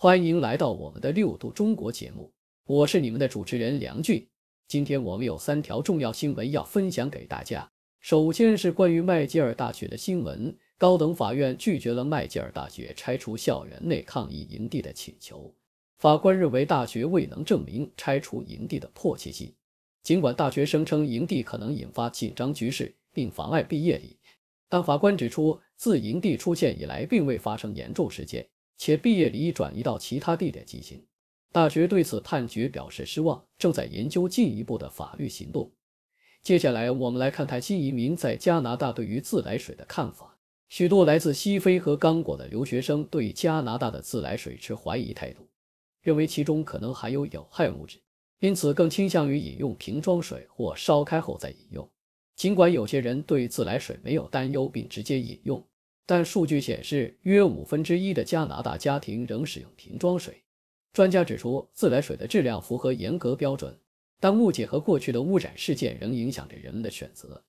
欢迎来到我们的六度中国节目，我是你们的主持人梁俊。今天我们有三条重要新闻要分享给大家。首先是关于麦吉尔大学的新闻，高等法院拒绝了麦吉尔大学拆除校园内抗议营地的请求。法官认为大学未能证明拆除营地的迫切性。尽管大学声称营地可能引发紧张局势并妨碍毕业礼，但法官指出，自营地出现以来，并未发生严重事件。且毕业礼转移到其他地点进行。大学对此判决表示失望，正在研究进一步的法律行动。接下来，我们来看看新移民在加拿大对于自来水的看法。许多来自西非和刚果的留学生对加拿大的自来水持怀疑态度，认为其中可能含有有害物质，因此更倾向于饮用瓶装水或烧开后再饮用。尽管有些人对自来水没有担忧，并直接饮用。但数据显示，约五分之一的加拿大家庭仍使用瓶装水。专家指出，自来水的质量符合严格标准，但误解和过去的污染事件仍影响着人们的选择。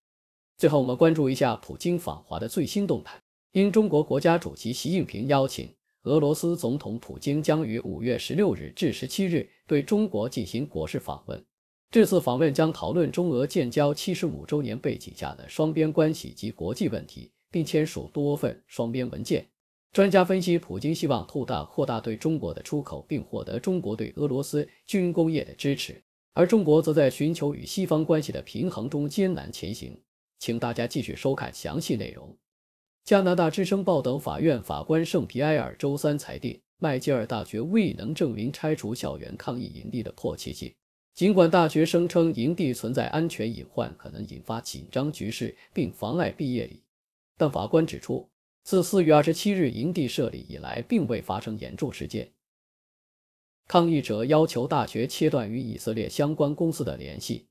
最后，我们关注一下普京访华的最新动态。因中国国家主席习近平邀请，俄罗斯总统普京将于五月十六日至十七日对中国进行国事访问。这次访问将讨论中俄建交七十五周年背景下的双边关系及国际问题。并签署多份双边文件。专家分析，普京希望扩大扩大对中国的出口，并获得中国对俄罗斯军工业的支持；而中国则在寻求与西方关系的平衡中艰难前行。请大家继续收看详细内容。加拿大之声报等法院法官圣皮埃尔周三裁定，麦吉尔大学未能证明拆除校园抗议营地的迫切性。尽管大学声称营地存在安全隐患，可能引发紧张局势，并妨碍毕业礼。但法官指出，自四月二十七日营地设立以来，并未发生严重事件。抗议者要求大学切断与以色列相关公司的联系，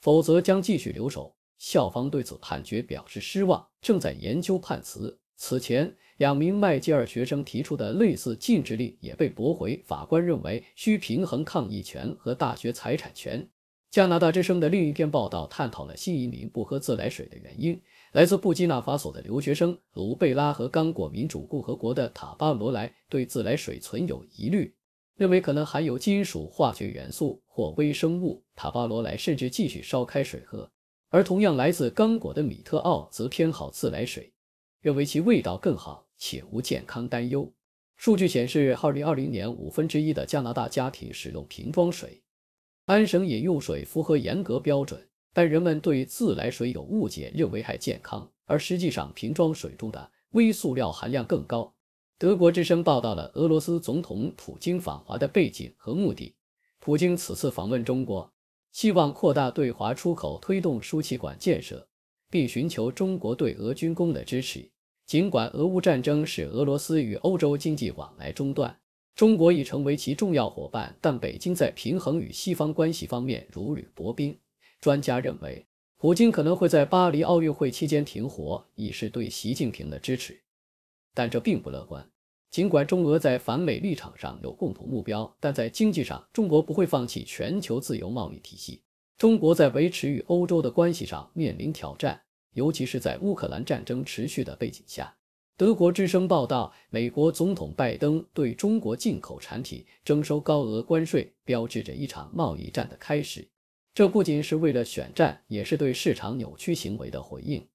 否则将继续留守。校方对此判决表示失望，正在研究判词。此前，两名麦吉尔学生提出的类似禁止令也被驳回。法官认为需平衡抗议权和大学财产权。加拿大之声的另一篇报道探讨了新移民不喝自来水的原因。来自布基纳法索的留学生卢贝拉和刚果民主共和国的塔巴罗莱对自来水存有疑虑，认为可能含有金属、化学元素或微生物。塔巴罗莱甚至继续烧开水喝，而同样来自刚果的米特奥则偏好自来水，认为其味道更好且无健康担忧。数据显示，2020年五分之一的加拿大家庭使用瓶装水，安省饮用水符合严格标准。但人们对自来水有误解，认为危害健康，而实际上瓶装水中的微塑料含量更高。德国之声报道了俄罗斯总统普京访华的背景和目的。普京此次访问中国，希望扩大对华出口，推动输气管建设，并寻求中国对俄军工的支持。尽管俄乌战争使俄罗斯与欧洲经济往来中断，中国已成为其重要伙伴，但北京在平衡与西方关系方面如履薄冰。专家认为，普京可能会在巴黎奥运会期间停火，以示对习近平的支持，但这并不乐观。尽管中俄在反美立场上有共同目标，但在经济上，中国不会放弃全球自由贸易体系。中国在维持与欧洲的关系上面临挑战，尤其是在乌克兰战争持续的背景下。德国之声报道，美国总统拜登对中国进口产品征收高额关税，标志着一场贸易战的开始。这不仅是为了选战，也是对市场扭曲行为的回应。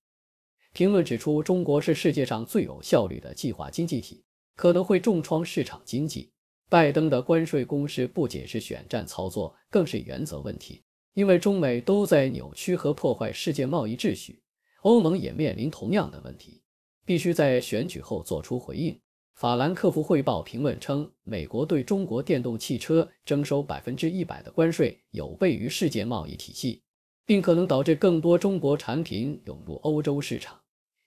评论指出，中国是世界上最有效率的计划经济体，可能会重创市场经济。拜登的关税攻势不仅是选战操作，更是原则问题，因为中美都在扭曲和破坏世界贸易秩序。欧盟也面临同样的问题，必须在选举后做出回应。法兰克福汇报评论称，美国对中国电动汽车征收百分之一百的关税有悖于世界贸易体系，并可能导致更多中国产品涌入欧洲市场。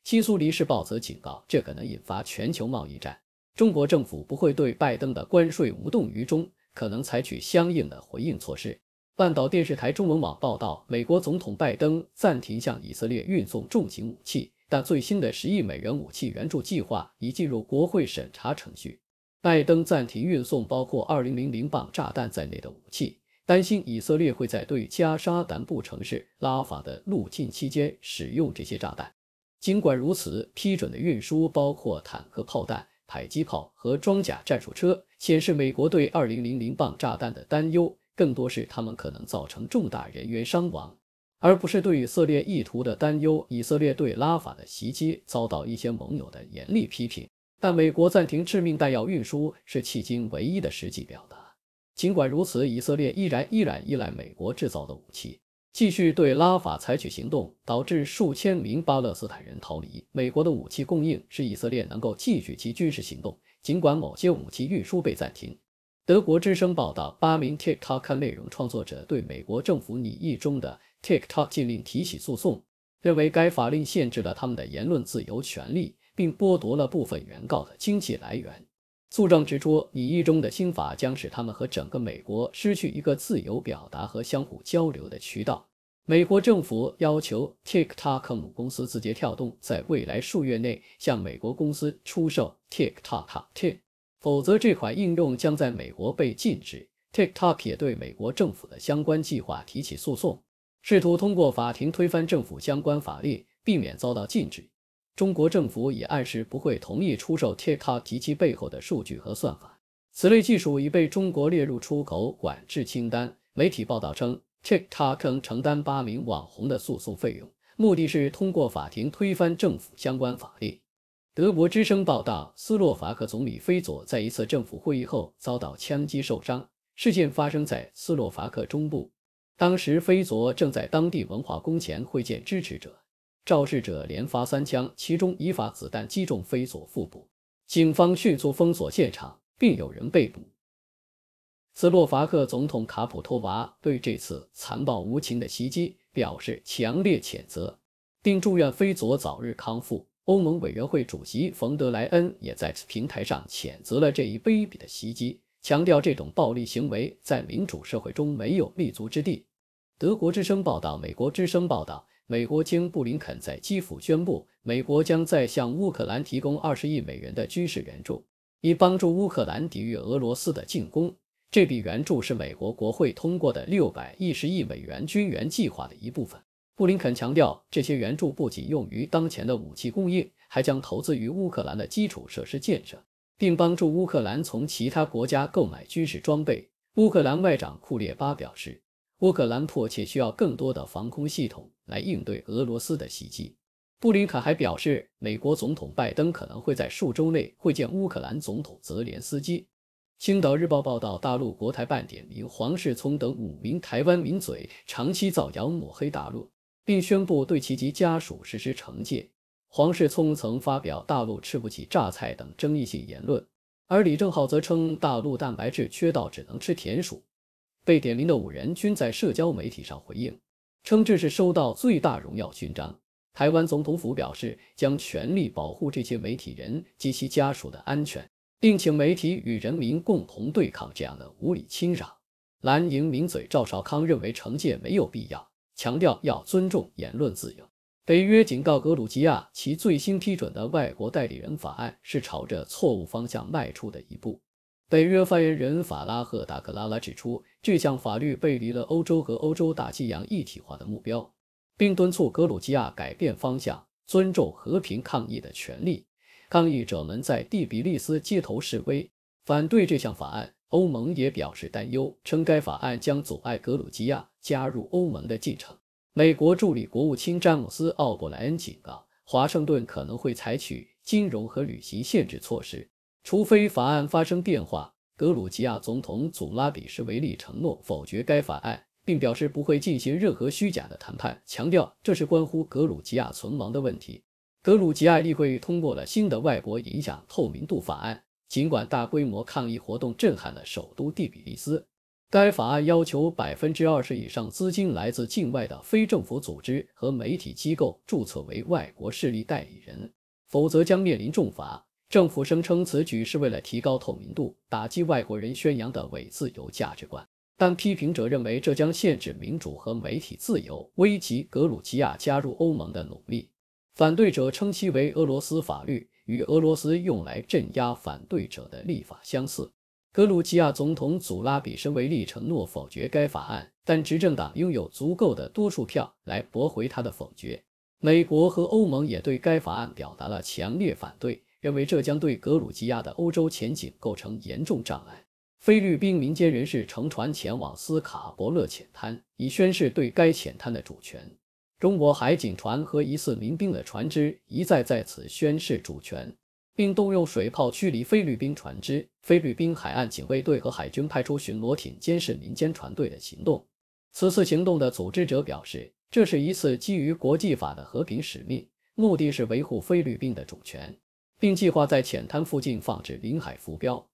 新苏黎世报则警告，这可能引发全球贸易战。中国政府不会对拜登的关税无动于衷，可能采取相应的回应措施。半岛电视台中文网报道，美国总统拜登暂停向以色列运送重型武器。但最新的十亿美元武器援助计划已进入国会审查程序。拜登暂停运送包括2000磅炸弹在内的武器，担心以色列会在对加沙南部城市拉法的入侵期间使用这些炸弹。尽管如此，批准的运输包括坦克炮弹、迫击炮和装甲战术车，显示美国对2000磅炸弹的担忧更多是他们可能造成重大人员伤亡。而不是对以色列意图的担忧，以色列对拉法的袭击遭到一些盟友的严厉批评，但美国暂停致命弹药运输是迄今唯一的实际表达。尽管如此，以色列依然依然依赖美国制造的武器，继续对拉法采取行动，导致数千名巴勒斯坦人逃离。美国的武器供应使以色列能够继续其军事行动，尽管某些武器运输被暂停。德国之声报道，八名 TikTok 内容创作者对美国政府拟议中的。TikTok 禁令提起诉讼，认为该法令限制了他们的言论自由权利，并剥夺了部分原告的经济来源。诉状指出，拟议中的新法将使他们和整个美国失去一个自由表达和相互交流的渠道。美国政府要求 TikTok 母公司字节跳动在未来数月内向美国公司出售 TikTok，否则这款应用将在美国被禁止。TikTok 也对美国政府的相关计划提起诉讼。试图通过法庭推翻政府相关法律，避免遭到禁止。中国政府也暗示不会同意出售 TikTok 及其背后的数据和算法。此类技术已被中国列入出口管制清单。媒体报道称，TikTok 能承担八名网红的诉讼费用，目的是通过法庭推翻政府相关法律。德国之声报道，斯洛伐克总理菲佐在一次政府会议后遭到枪击受伤，事件发生在斯洛伐克中部。当时菲佐正在当地文化宫前会见支持者，肇事者连发三枪，其中一发子弹击中菲佐腹部。警方迅速封锁现场，并有人被捕。斯洛伐克总统卡普托娃对这次残暴无情的袭击表示强烈谴责，并祝愿菲佐早日康复。欧盟委员会主席冯德莱恩也在平台上谴责了这一卑鄙的袭击。强调这种暴力行为在民主社会中没有立足之地。德国之声报道，美国之声报道，美国经布林肯在基辅宣布，美国将再向乌克兰提供二十亿美元的军事援助，以帮助乌克兰抵御俄罗斯的进攻。这笔援助是美国国会通过的六百一十亿美元军援计划的一部分。布林肯强调，这些援助不仅用于当前的武器供应，还将投资于乌克兰的基础设施建设。并帮助乌克兰从其他国家购买军事装备。乌克兰外长库列巴表示，乌克兰迫切需要更多的防空系统来应对俄罗斯的袭击。布林卡还表示，美国总统拜登可能会在数周内会见乌克兰总统泽连斯基。青岛日报报道，大陆国台办点名黄世聪等五名台湾名嘴长期造谣抹黑大陆，并宣布对其及家属实施惩戒。黄世聪曾发表大陆吃不起榨菜等争议性言论，而李正浩则称大陆蛋白质缺到只能吃田鼠。被点名的五人均在社交媒体上回应，称这是收到最大荣耀勋章。台湾总统府表示将全力保护这些媒体人及其家属的安全，并请媒体与人民共同对抗这样的无理侵扰。蓝营名嘴赵少康认为惩戒没有必要，强调要尊重言论自由。北约警告格鲁吉亚，其最新批准的外国代理人法案是朝着错误方向迈出的一步。北约发言人法拉赫达克拉拉指出，这项法律背离了欧洲和欧洲大西洋一体化的目标，并敦促格鲁吉亚改变方向，尊重和平抗议的权利。抗议者们在第比利斯街头示威，反对这项法案。欧盟也表示担忧，称该法案将阻碍格鲁吉亚加入欧盟的进程。美国助理国务卿詹姆斯·奥布莱恩警告，华盛顿可能会采取金融和旅行限制措施，除非法案发生变化。格鲁吉亚总统祖拉比什维利承诺否决该法案，并表示不会进行任何虚假的谈判，强调这是关乎格鲁吉亚存亡的问题。格鲁吉亚议会通过了新的外国影响透明度法案，尽管大规模抗议活动震撼了首都第比利斯。该法案要求百分之二十以上资金来自境外的非政府组织和媒体机构注册为外国势力代理人，否则将面临重罚。政府声称此举是为了提高透明度，打击外国人宣扬的伪自由价值观。但批评者认为这将限制民主和媒体自由，危及格鲁吉亚加入欧盟的努力。反对者称其为俄罗斯法律，与俄罗斯用来镇压反对者的立法相似。格鲁吉亚总统祖拉比申维利承诺否决该法案，但执政党拥有足够的多数票来驳回他的否决。美国和欧盟也对该法案表达了强烈反对，认为这将对格鲁吉亚的欧洲前景构成严重障碍。菲律宾民间人士乘船前往斯卡伯勒浅滩，以宣示对该浅滩的主权。中国海警船和疑似民兵的船只一再在此宣誓主权。并动用水炮驱离菲律宾船只。菲律宾海岸警卫队和海军派出巡逻艇监视民间船队的行动。此次行动的组织者表示，这是一次基于国际法的和平使命，目的是维护菲律宾的主权，并计划在浅滩附近放置领海浮标。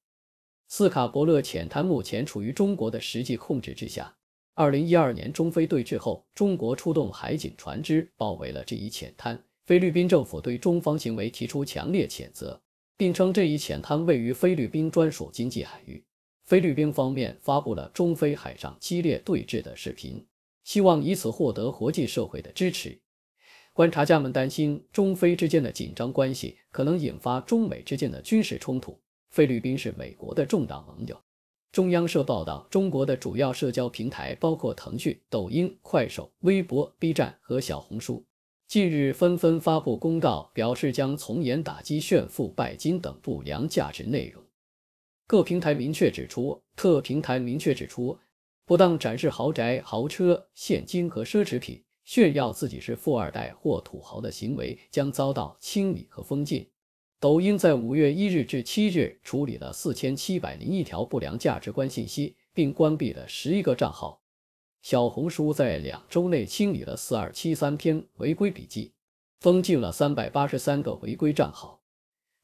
斯卡伯勒浅滩目前处于中国的实际控制之下。二零一二年中菲对峙后，中国出动海警船只包围了这一浅滩。菲律宾政府对中方行为提出强烈谴责，并称这一浅滩位于菲律宾专属经济海域。菲律宾方面发布了中菲海上激烈对峙的视频，希望以此获得国际社会的支持。观察家们担心中菲之间的紧张关系可能引发中美之间的军事冲突。菲律宾是美国的重大盟友。中央社报道，中国的主要社交平台包括腾讯、抖音、快手、微博、B 站和小红书。近日，纷纷发布公告，表示将从严打击炫富、拜金等不良价值内容。各平台明确指出，各平台明确指出，不当展示豪宅、豪车、现金和奢侈品，炫耀自己是富二代或土豪的行为将遭到清理和封禁。抖音在五月一日至七日处理了四千七百零一条不良价值观信息，并关闭了十一个账号。小红书在两周内清理了四二七三篇违规笔记，封禁了三百八十三个违规账号。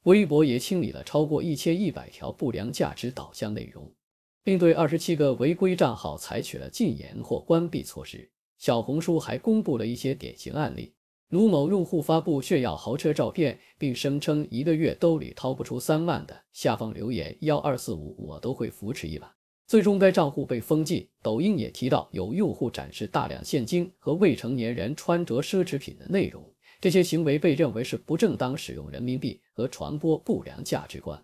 微博也清理了超过一千一百条不良价值导向内容，并对二十七个违规账号采取了禁言或关闭措施。小红书还公布了一些典型案例：卢某用户发布炫耀豪车照片，并声称一个月兜里掏不出三万的，下方留言幺二四五我都会扶持一把。最终，该账户被封禁。抖音也提到，有用户展示大量现金和未成年人穿着奢侈品的内容，这些行为被认为是不正当使用人民币和传播不良价值观。《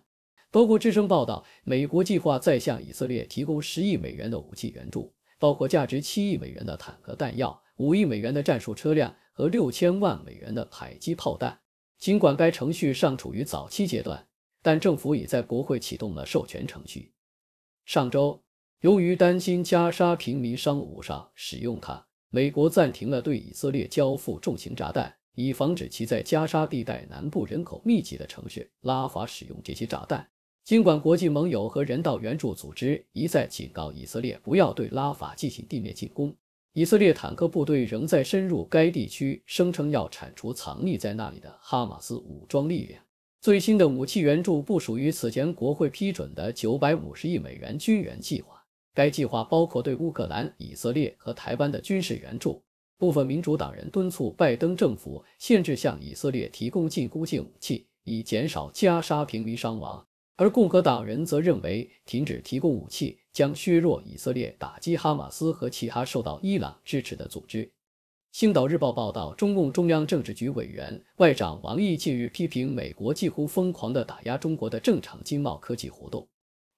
德国之声》报道，美国计划再向以色列提供十亿美元的武器援助，包括价值七亿美元的坦克弹药、五亿美元的战术车辆和六千万美元的海基炮弹。尽管该程序尚处于早期阶段，但政府已在国会启动了授权程序。上周，由于担心加沙平民伤亡，使用它，美国暂停了对以色列交付重型炸弹，以防止其在加沙地带南部人口密集的城市拉法使用这些炸弹。尽管国际盟友和人道援助组织一再警告以色列不要对拉法进行地面进攻，以色列坦克部队仍在深入该地区，声称要铲除藏匿在那里的哈马斯武装力量。最新的武器援助不属于此前国会批准的950亿美元军援计划。该计划包括对乌克兰、以色列和台湾的军事援助。部分民主党人敦促拜登政府限制向以色列提供近攻性武器，以减少加沙平民伤亡。而共和党人则认为，停止提供武器将削弱以色列打击哈马斯和其他受到伊朗支持的组织。《星岛日报》报道，中共中央政治局委员、外长王毅近日批评美国几乎疯狂地打压中国的正常经贸科技活动，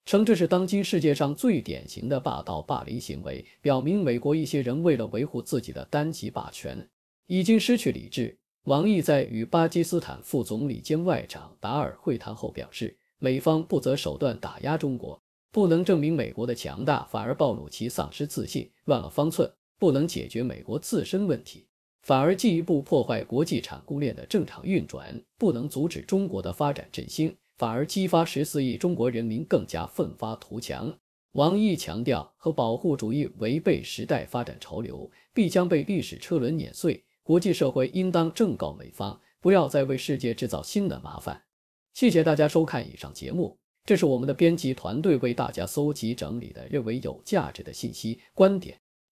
称这是当今世界上最典型的霸道霸凌行为，表明美国一些人为了维护自己的单极霸权，已经失去理智。王毅在与巴基斯坦副总理兼外长达尔会谈后表示，美方不择手段打压中国，不能证明美国的强大，反而暴露其丧失自信、乱了方寸。不能解决美国自身问题，反而进一步破坏国际产供链的正常运转；不能阻止中国的发展振兴，反而激发十四亿中国人民更加奋发图强。王毅强调，和保护主义违背时代发展潮流，必将被历史车轮碾碎。国际社会应当正告美方，不要再为世界制造新的麻烦。谢谢大家收看以上节目，这是我们的编辑团队为大家搜集整理的认为有价值的信息观点。